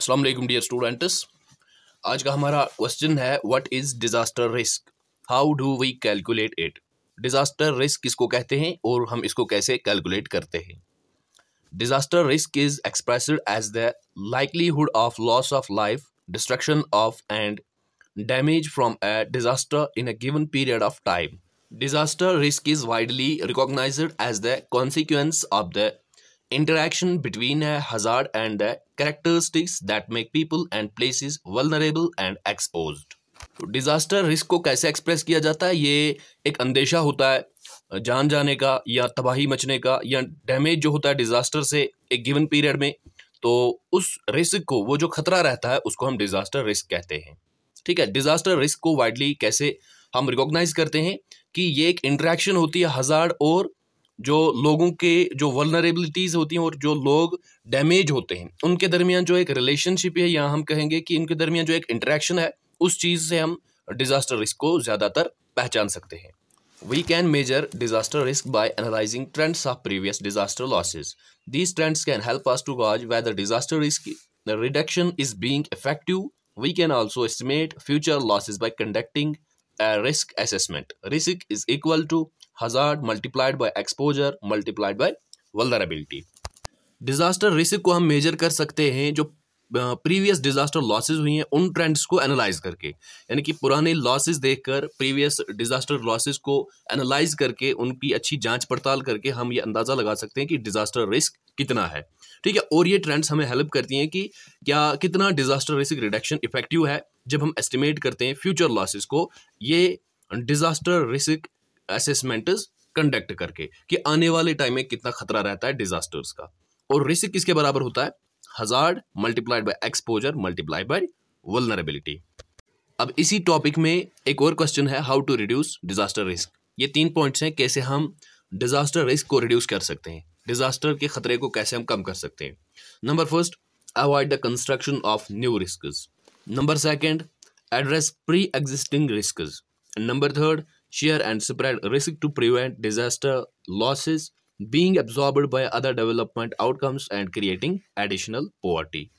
Aslam dear students आज का हमारा क्वेश्चन है what is disaster risk how do we calculate it disaster risk किसको कहते हैं और हम इसको कैसे कैलकुलेट करते हैं disaster risk is expressed as the likelihood of loss of life destruction of and damage from a disaster in a given period of time disaster risk is widely recognise as the consequence of the interaction between a uh, hazard and the characteristics that make people and places vulnerable and exposed. तो disaster risk को कैसे express किया जाता है ये एक अंदेशा होता है जान जाने का या तबाही मचने का या डैमेज जो होता है डिज़ास्टर से एक गिवन पीरियड में तो उस रिस्क को वो जो खतरा रहता है उसको हम डिज़ास्टर रिस्क कहते हैं ठीक है डिज़ास्टर रिस्क को वाइडली कैसे हम रिकॉग्नाइज करते हैं कि ये एक इंट्रैक्शन होती है हज़ार और जो लोगों के जो वलनरेबिलिटीज होती हैं और जो लोग डैमेज होते हैं उनके दरमियान जो एक रिलेशनशिप है या हम कहेंगे कि उनके दरमियान जो एक इंटरेक्शन है उस चीज़ से हम डिजास्टर रिस्क को ज़्यादातर पहचान सकते हैं we can measure disaster risk by analysing trends of previous disaster losses these trends can help us to gauge whether disaster risk reduction is being effective we can also estimate future losses by conducting risk assessment risk is equal to hazard multiplied by exposure multiplied by vulnerability disaster risk को हम major कर सकते हैं जो previous disaster losses हुई हैं उन trends को एनालाइज करके यानी कि पुराने लॉसेज देखकर प्रीवियस डिजास्टर लॉसेज को एनालाइज करके उनकी अच्छी जांच पड़ताल करके हम ये अंदाज़ा लगा सकते हैं कि डिजास्टर रिस्क कितना है ठीक है और ये ट्रेंड्स हमें हेल्प करती हैं कि क्या कितना डिजास्टर रिस्क रिडक्शन इफेक्टिव है जब हम एस्टिमेट करते हैं फ्यूचर लॉसेज को ये डिजास्टर रिस्क असेसमेंट कंडक्ट करके कि आने वाले टाइम में कितना खतरा रहता है डिजास्टर्स का और रिस्क किसके बराबर होता है hazard multiplied by exposure multiplied by vulnerability अब इसी टॉपिक में एक और क्वेश्चन है how to reduce disaster risk ये तीन पॉइंट्स हैं कैसे हम डिजास्टर रिस्क को रिड्यूस कर सकते हैं डिजास्टर के खतरे को कैसे हम कम कर सकते हैं number first avoid the construction of new risk number second address pre existing risk number third Share and spread risk to prevent disaster losses being absorbed by other development outcomes and creating additional poverty.